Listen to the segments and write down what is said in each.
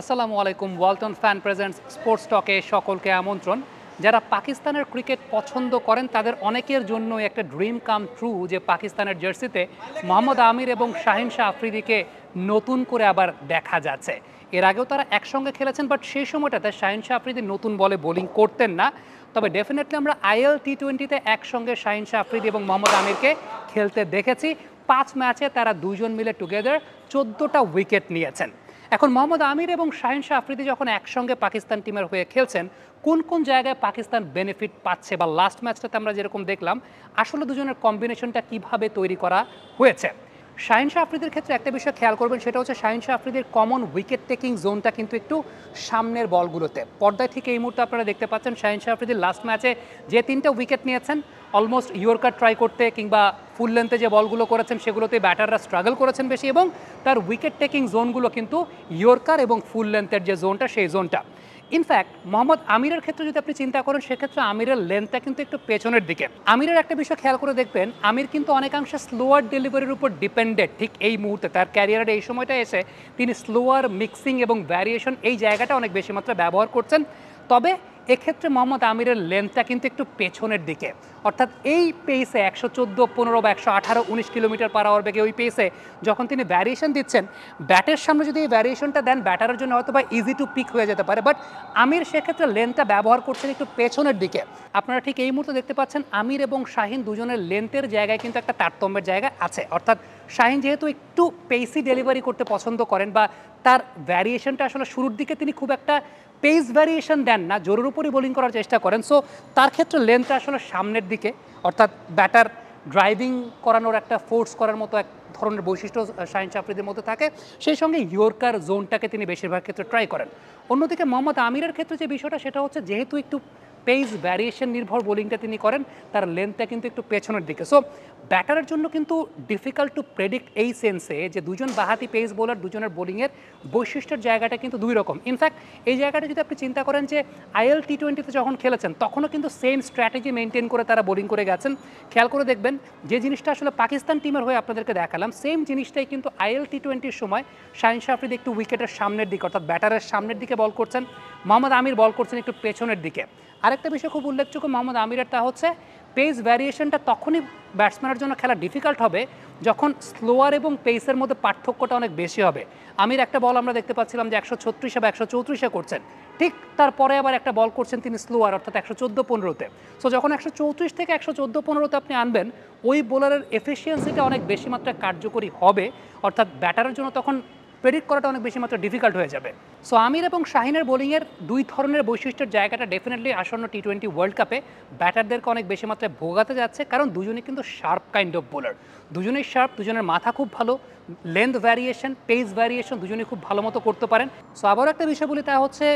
আসসালামু আলাইকুম Walton fan presents sports টকে সকলকে আমন্ত্রণ যারা পাকিস্তানের ক্রিকেট পছন্দ করেন তাদের অনেকের জন্য একটা ড্রিম কাম ট্রু যে পাকিস্তানের জার্সিতে মোহাম্মদ আমির এবং শাহিন শাহ আফ্রিদিকে নতুন করে আবার দেখা যাচ্ছে এর আগেও তারা একসঙ্গে খেলেছেন বাট সেই সময়টাতে শাহিন শাহ আফ্রিদি নতুন বলে বোলিং করতেন না তবে ডেফিনেটলি আমরা আইএল টি টোয়েন্টিতে একসঙ্গে শাহিন শাহ আফ্রিদি এবং মোহাম্মদ আমিরকে খেলতে দেখেছি পাঁচ ম্যাচে তারা দুজন মিলে টুগেদার চোদ্দোটা উইকেট নিয়েছেন এখন মোহাম্মদ আমির এবং শাহিন শাহ আফ্রিদি যখন একসঙ্গে পাকিস্তান টিমের হয়ে খেলছেন কোন কোন জায়গায় পাকিস্তান বেনিফিট পাচ্ছে বা লাস্ট ম্যাচটাতে আমরা যেরকম দেখলাম আসলে দুজনের কম্বিনেশনটা কিভাবে তৈরি করা হয়েছে শাহিন শাহ আফ্রিদির ক্ষেত্রে একটা বিষয় খেয়াল করবেন সেটা হচ্ছে শাহিন শাহ আফ্রিদির কমন উইকেট টেকিং জোনটা কিন্তু একটু সামনের বলগুলোতে পর্দায় ঠিক এই মুহূর্তে আপনারা দেখতে পাচ্ছেন শাহিন শাহ আফ্রিদির লাস্ট ম্যাচে যে তিনটা উইকেট নিয়েছেন অলমোস্ট ইয়র্কার ট্রাই করতে কিংবা ফুল লেন্থে যে বলগুলো করেছেন সেগুলোতে ব্যাটাররা স্ট্রাগল করেছেন বেশি এবং তার উইকেট টেকিং জোনগুলো কিন্তু ইয়র্কার এবং ফুল লেন্থের যে জোনটা সেই জোনটা ইনফ্যাক্ট মোহাম্মদ আমিরের ক্ষেত্রে যদি আপনি চিন্তা করেন সেক্ষেত্রে আমিরের লেন্থটা কিন্তু একটু পেছনের দিকে আমিরের একটা বিষয় খেয়াল করে দেখবেন আমির কিন্তু অনেকাংশে স্লোয়ার ডেলিভারির উপর ডিপেন্ডেড ঠিক এই মুহূর্তে তার ক্যারিয়ারের এই সময়টা এসে তিনি স্লোয়ার মিক্সিং এবং ভ্যারিয়েশন এই জায়গাটা অনেক বেশি মাত্রা ব্যবহার করছেন তবে এক্ষেত্রে মোহাম্মদ আমিরের লেন্থটা কিন্তু একটু পেছনের দিকে অর্থাৎ এই পেসে একশো চোদ্দো পনেরো বা একশো আঠারো উনিশ কিলোমিটার পার আওয়ার বেগে ওই পেসে যখন তিনি ভ্যারিয়েশন দিচ্ছেন ব্যাটের সামনে যদি এই ভ্যারিয়েশনটা দেন ব্যাটারের জন্য হয়তো বা ইজি টু পিক হয়ে যেতে পারে বাট আমির সেক্ষেত্রে লেন্থটা ব্যবহার করছেন একটু পেছনের দিকে আপনারা ঠিক এই মুহূর্তে দেখতে পাচ্ছেন আমির এবং শাহিন দুজনের লেন্থের জায়গায় কিন্তু একটা তারতম্যের জায়গা আছে অর্থাৎ শাহিন যেহেতু একটু পেসি ডেলিভারি করতে পছন্দ করেন বা তার ভ্যারিয়েশনটা আসলে শুরুর দিকে তিনি খুব একটা পেস ভ্যারিয়েশন দেন না জোরের উপরই বোলিং করার চেষ্টা করেন সো তার ক্ষেত্রে লেন্থটা আসলে সামনের দিকে অর্থাৎ ব্যাটার ড্রাইভিং করানোর একটা ফোর্স করার মতো এক ধরনের বৈশিষ্ট্য শাহিন চাপড়িদের মধ্যে থাকে সেই সঙ্গে ইয়র্কার জোনটাকে তিনি বেশিরভাগ ক্ষেত্রে ট্রাই করেন অন্যদিকে মোহাম্মদ আমিরের ক্ষেত্রে যে বিষয়টা সেটা হচ্ছে যেহেতু একটু পেস ভ্যারিয়েশন নির্ভর বোলিংটা তিনি করেন তার লেন্থটা কিন্তু একটু পেছনের দিকে সো ব্যাটারের জন্য কিন্তু ডিফিকাল্ট টু প্রেডিক্ট এই সেন্সে যে দুজন বাহাতি পেস বোলার দুজনের বোলিংয়ের বৈশিষ্ট্যের জায়গাটা কিন্তু দুই রকম ইনফ্যাক্ট এই জায়গাটা যদি আপনি চিন্তা করেন যে আইএল টি টোয়েন্টিতে যখন খেলেছেন তখনও কিন্তু সেম স্ট্র্যাটেজি মেনটেন করে তারা বোলিং করে গেছেন খেয়াল করে দেখবেন যে জিনিসটা আসলে পাকিস্তান টিমের হয়ে আপনাদেরকে দেখালাম সেম জিনিসটাই কিন্তু আইএল টি টোয়েন্টির সময় শাহিন শাহরিদ একটু উইকেটের সামনের দিকে অর্থাৎ ব্যাটারের সামনের দিকে বল করছেন মোহাম্মদ আমির বল করছেন একটু পেছনের দিকে আরেকটা বিষয় খুব উল্লেখযোগ্য মোহাম্মদ আমিরের তা হচ্ছে পেস ভ্যারিয়েশনটা তখনই ব্যাটসম্যানের জন্য খেলা ডিফিকাল্ট হবে যখন স্লোয়ার এবং পেসের মধ্যে পার্থক্যটা অনেক বেশি হবে আমির একটা বল আমরা দেখতে পাচ্ছিলাম যে একশো ছত্রিশে বা একশো চৌত্রিশে করছেন ঠিক তারপরে আবার একটা বল করছেন তিনি স্লোয়ার অর্থাৎ একশো চোদ্দো পনেরোতে সো যখন একশো চৌত্রিশ থেকে একশো চোদ্দো পনেরোতে আপনি আনবেন ওই বোলারের এফিসিয়েন্সিটা অনেক বেশি মাত্রায় কার্যকরী হবে অর্থাৎ ব্যাটারের জন্য তখন প্রেডিক্ট করাটা অনেক বেশি মাত্রা ডিফিকাল্ট হয়ে যাবে সো আমির এবং শাহিনের বোলিংয়ের দুই ধরনের বৈশিষ্ট্যের জায়গাটা ডেফিনেটলি আসন্ন টি টোয়েন্টি ওয়ার্ল্ড কাপে ব্যাটারদেরকে অনেক বেশি মাত্রায় ভোগাতে যাচ্ছে কারণ দুজনে কিন্তু শার্প কাইন্ড অফ বোলার দুজনেই শার্প দুজনের মাথা খুব ভালো লেন্থ ভ্যারিয়েশন পেজ ভ্যারিয়েশন দুজনেই খুব ভালো মতো করতে পারেন সো আবারও একটা বিষয় বলি তা হচ্ছে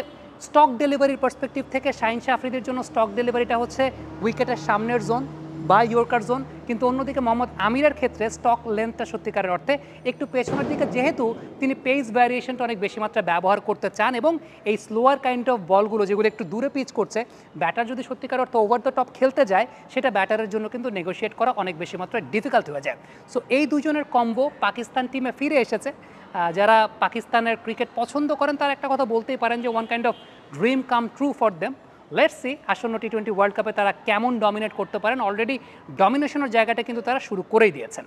স্টক ডেলিভারির পার্সপেক্টিভ থেকে শাহিন শাহরিদের জন্য স্টক ডেলিভারিটা হচ্ছে উইকেটের সামনের জোন বা ইয়র্কার জোন কিন্তু অন্যদিকে মোহাম্মদ আমিরের ক্ষেত্রে স্টক লেন্থটা সত্যিকারের অর্থে একটু পেছনের দিকে যেহেতু তিনি পেস ভ্যারিয়েশনটা অনেক বেশি মাত্রা ব্যবহার করতে চান এবং এই স্লোয়ার কাইন্ড অফ বলগুলো যেগুলো একটু দূরে পিচ করছে ব্যাটার যদি সত্যিকার অর্থে ওভার দ্য টপ খেলতে যায় সেটা ব্যাটারের জন্য কিন্তু নেগোসিয়েট করা অনেক বেশি মাত্রায় ডিফিকাল্ট হয়ে যায় সো এই দুজনের কম্বো পাকিস্তান টিমে ফিরে এসেছে যারা পাকিস্তানের ক্রিকেট পছন্দ করেন তারা একটা কথা বলতেই পারেন যে one kind of dream come true for them let see আসন্ন টি টোয়েন্টি ওয়ার্ল্ড কাপে তারা কেমন ডমিনেট করতে পারেন অলরেডি ডমিনেশনের জায়গাটা কিন্তু তারা শুরু করেই দিয়েছেন